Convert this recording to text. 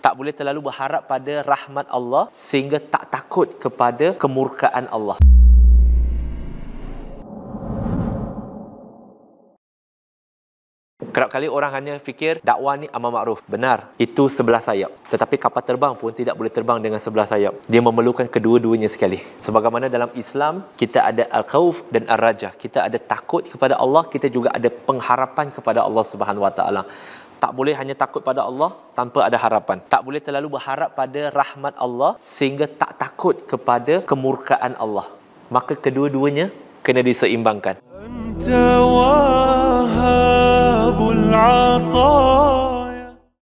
tak boleh terlalu berharap pada rahmat Allah sehingga tak takut kepada kemurkaan Allah. Kerap kali orang hanya fikir dakwah ni amal makruf. Benar, itu sebelah sayap. Tetapi kapal terbang pun tidak boleh terbang dengan sebelah sayap. Dia memerlukan kedua-duanya sekali. Sebagaimana dalam Islam, kita ada al-khawf dan al-rajah. Kita ada takut kepada Allah, kita juga ada pengharapan kepada Allah Subhanahu Wa Taala. Tak boleh hanya takut pada Allah tanpa ada harapan. Tak boleh terlalu berharap pada rahmat Allah sehingga tak takut kepada kemurkaan Allah. Maka kedua-duanya kena diseimbangkan. Anta wahabul